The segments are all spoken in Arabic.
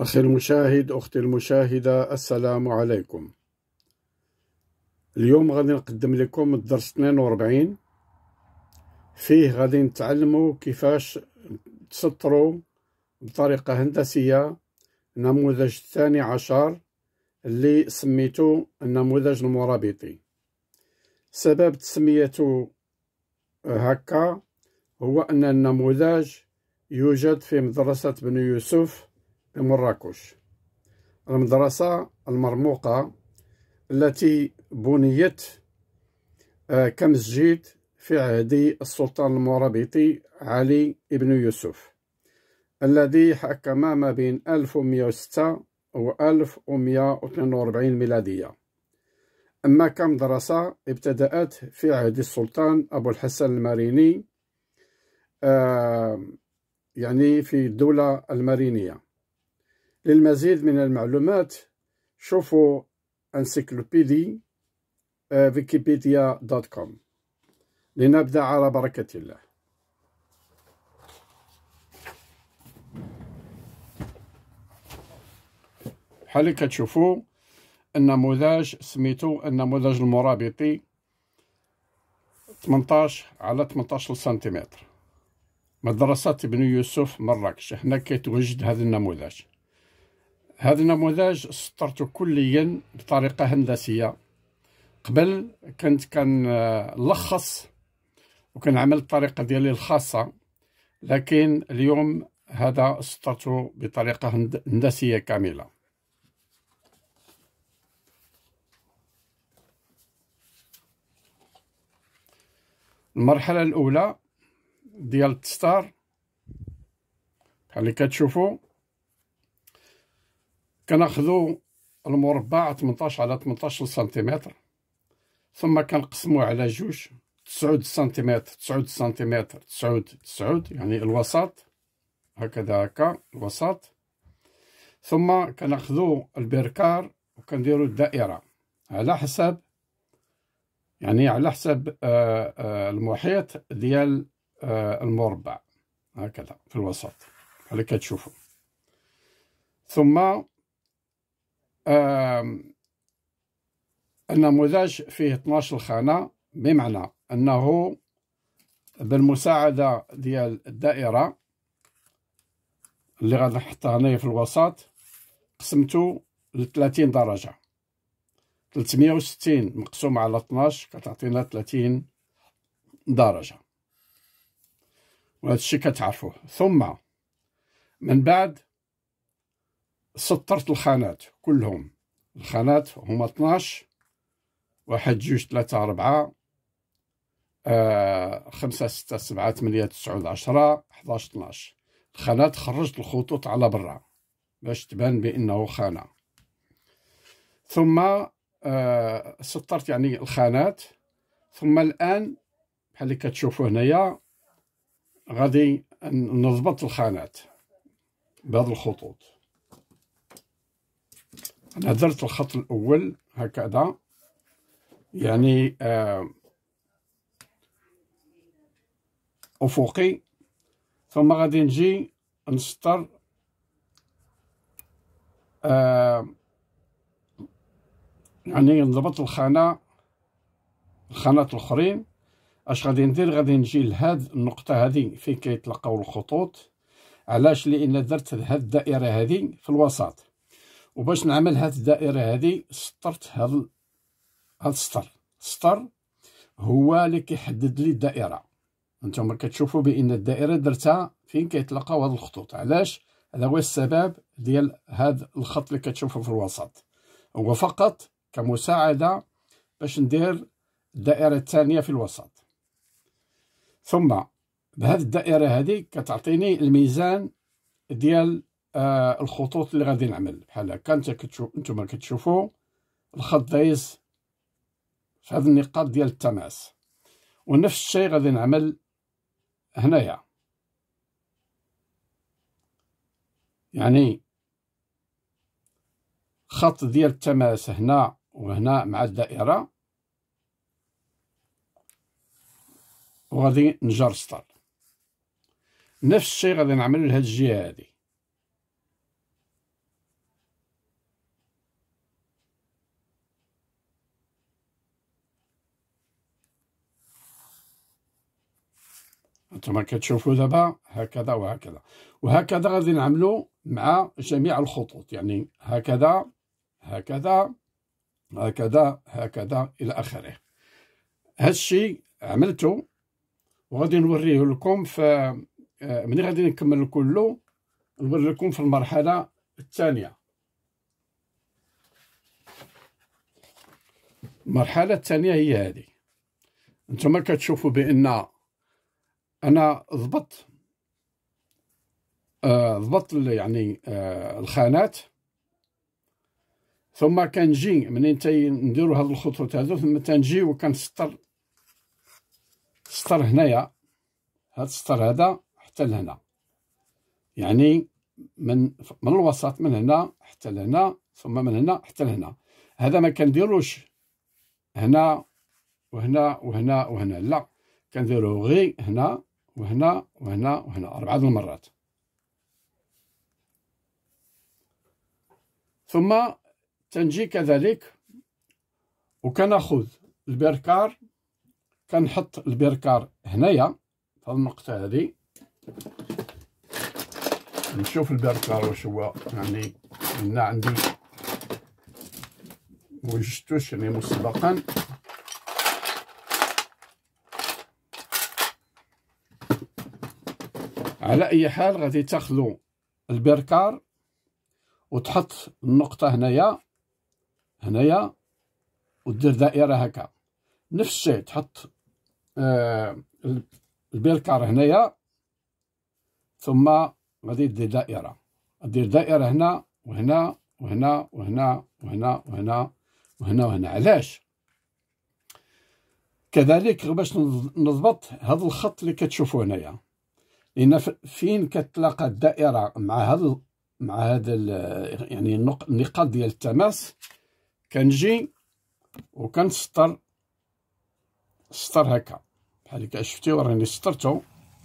أخي المشاهد أختي المشاهدة السلام عليكم اليوم غادي نقدم لكم الدرس 42 فيه غادي نتعلموا كيفاش تسطروا بطريقة هندسية النموذج الثاني عشر اللي سميته النموذج المرابطي سبب تسميته هكا هو أن النموذج يوجد في مدرسة بن يوسف مراكش المدرسة المرموقة التي بنيت آه، كمسجد في عهد السلطان المرابطي علي بن يوسف الذي حكم ما بين 1106 و 1142 ميلادية أما كمدرسة ابتدأت في عهد السلطان أبو الحسن المريني آه، يعني في الدولة المرينية للمزيد من المعلومات شوفوا انسيكلوبيدي ويكيبيديا دوت كوم لنبدأ على بركة الله بحال اللي كتشوفوا النموذج سميتو النموذج المرابطي 18 على 18 سنتيمتر مدرسة ابن يوسف مراكش هنا كيتوجد هذا النموذج هذا النموذج سطرته كليا بطريقة هندسية قبل كنت كنلخص آه، وكنعمل الطريقة ديالي الخاصة لكن اليوم هذا سطرته بطريقة هندسية كاملة المرحلة الأولى ديال التستار بحال اللي كتشوفوا كناخذو المربع 18 على 18 سنتيمتر ثم كنقسموه على جوج تسعود سنتيمتر تسعود سنتيمتر تسعود تسعود يعني الوسط هكذا هكا الوسط ثم كناخذو البركار وكنديرو الدائره على حسب يعني على حسب آه، آه، المحيط ديال آه، المربع هكذا في الوسط على كتشوفوا ثم النموذج فيه 12 خانة بمعنى أنه بالمساعدة ديال الدائرة اللي غادي نحطها هنايا في الوسط قسمته ل 30 درجة 360 مقسومة على 12 كتعطينا 30 درجة وهذا الشيء كتعرفوه ثم من بعد سطرت الخانات كلهم الخانات هما 12 واحد جوج ثلاثة أربعة آه، خمسة ستة سبعة ثمانية تسعة عشرة حداش اثناش الخانات خرجت الخطوط على برا باش تبان بأنه خانة ثم آه سطرت يعني الخانات ثم الآن بحال اللي كتشوفوا هنايا غادي نضبط الخانات بهذه الخطوط انا درت الخط الاول هكذا يعني آه افقي ثم غادي نجي نسطر آه يعني نضبط الخانه الخانات الاخرين اش غادي ندير غادي نجي لهاد النقطه هذه فين كيتلاقاو الخطوط علاش لان درت هاد الدائره هذه في الوسط وباش نعمل هاد الدائره هادي سطرت هاد هاد السطر السطر هو اللي كيحدد لي الدائره نتوما كتشوفوا بان الدائره درتها فين كيتلاقاو هاد الخطوط علاش هذا هو السبب ديال هاد الخط اللي كتشوفوا في الوسط هو فقط كمساعده باش ندير الدائره الثانيه في الوسط ثم بهاد الدائره هذه كتعطيني الميزان ديال آه الخطوط اللي غادي نعمل بحال هكا انت كتشوف نتوما كتشوفوا الخط دايز في هذه النقاط ديال التماس ونفس الشيء غادي نعمل هنايا يعني خط ديال التماس هنا وهنا مع الدائرة وغادي نجر سطر نفس الشيء غادي نعمل لهاد الجهة هادي انتما كتشوفوا دابا هكذا وهكذا وهكذا غادي نعملو مع جميع الخطوط يعني هكذا هكذا هكذا هكذا الى اخره هادشي عملته وغادي نوريه لكم ف آه، ملي غادي نكمل كله نوري لكم في المرحله الثانيه المرحله الثانيه هي هذه نتوما كتشوفوا بان انا ضبط آه، ضبط يعني آه، الخانات ثم كنجي منين تنديروا هاد الخطوط هادو ثم تنجي وكنسطر سطر هنايا هاد السطر هذا حتى لهنا يعني من من الوسط من هنا حتى لهنا ثم من هنا حتى لهنا هذا ما كنديروش هنا وهنا وهنا وهنا لا كنديروه غي هنا وهنا وهنا وهنا أربعة المرات ثم تنجي كذلك وكناخذ البركار كنحط البركار هنايا في النقطة هذه نشوف البركار واش هو يعني هنا عندي وجدتوش يعني مسبقا على اي حال غادي تاخذوا البركار وتحط النقطه هنايا هنايا ودير دائره هكا نفس الشيء تحط آه البركار هنايا ثم غادي دير دائره دير دائره هنا وهنا وهنا وهنا وهنا وهنا وهنا وهنا علاش كذلك باش نضبط هذا الخط اللي كتشوفوه هنايا لان فين كتلاقى الدائره مع هذا مع هذا يعني النقاط ديال التماس كنجي وكنسطر سطر هكا بحال اللي شفتيو راني سطرته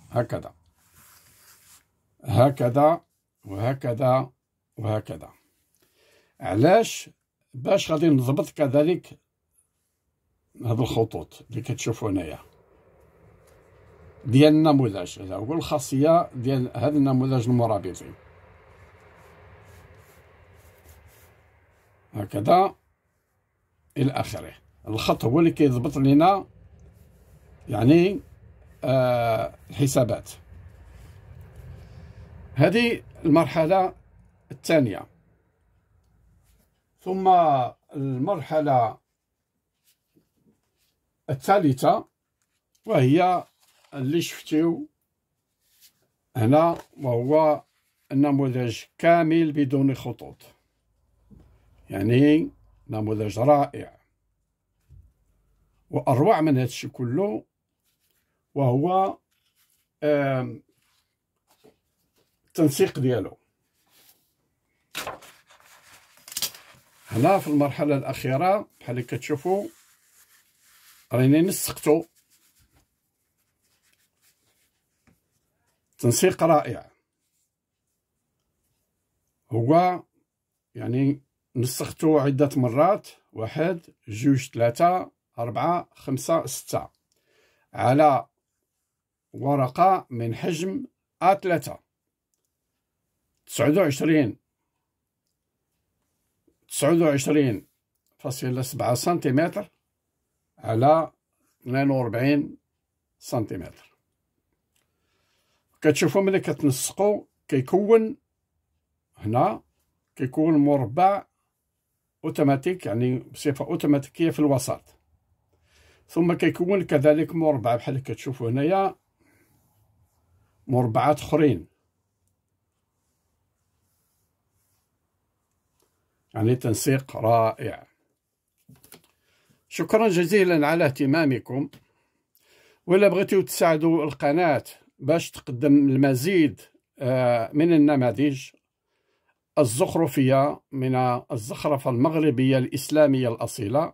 هكذا هكذا وهكذا وهكذا علاش باش غادي نضبط كذلك هاد الخطوط اللي كتشوفوا هنايا ديال النموذج هذا هو الخاصيه ديال هذا النموذج المرابطي هكذا الى اخره الخط هو اللي كيضبط لنا يعني آه الحسابات هذه المرحله الثانيه ثم المرحله الثالثه وهي اللي شفتيو هنا وهو النموذج كامل بدون خطوط يعني نموذج رائع واروع من هادشي كله وهو التنسيق ديالو هنا في المرحله الاخيره بحال اللي كتشوفوا راني نسقتو تنسيق رائع هو يعني نسختو عدة مرات واحد جوج ثلاثة أربعة خمسة ستة على ورقة من حجم أ ثلاثة تسعود وعشرين تسعود وعشرين فاصلة سبعة سنتيمتر على اثنين وربعين سنتيمتر كتشوفوا ملي كتنسقوا كيكون هنا كيكون مربع اوتوماتيك يعني بصفه اوتوماتيكيه في الوسط ثم كيكون كذلك مربع بحال اللي كتشوفوا هنايا مربعات اخرين يعني تنسيق رائع شكرا جزيلا على اهتمامكم ولا بغيتو تساعدوا القناه باش تقدم المزيد آه، من النماذج الزخرفية من الزخرفة المغربية الإسلامية الأصيلة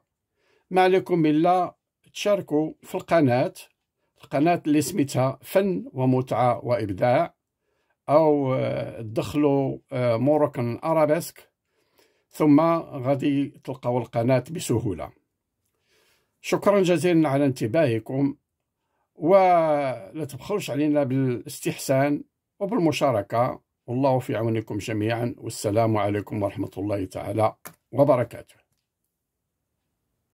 ما عليكم إلا تشاركوا في القناة القناة اللي سميتها فن ومتعة وإبداع أو آه، دخلوا آه، موروكن أرابيسك ثم غادي تلقاو القناة بسهولة شكرا جزيلا على انتباهكم ولا تبخلوش علينا بالاستحسان وبالمشاركة والله في عونكم جميعا والسلام عليكم ورحمة الله تعالى وبركاته